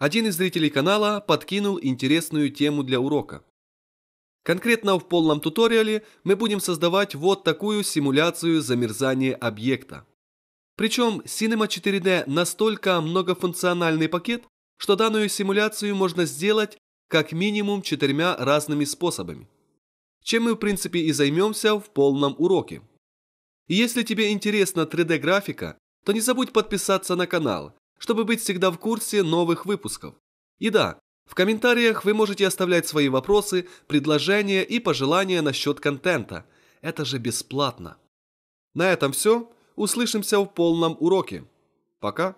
Один из зрителей канала подкинул интересную тему для урока. Конкретно в полном туториале мы будем создавать вот такую симуляцию замерзания объекта. Причем Cinema 4D настолько многофункциональный пакет, что данную симуляцию можно сделать как минимум четырьмя разными способами. Чем мы в принципе и займемся в полном уроке. если тебе интересна 3D-графика, то не забудь подписаться на канал чтобы быть всегда в курсе новых выпусков. И да, в комментариях вы можете оставлять свои вопросы, предложения и пожелания насчет контента. Это же бесплатно. На этом все. Услышимся в полном уроке. Пока.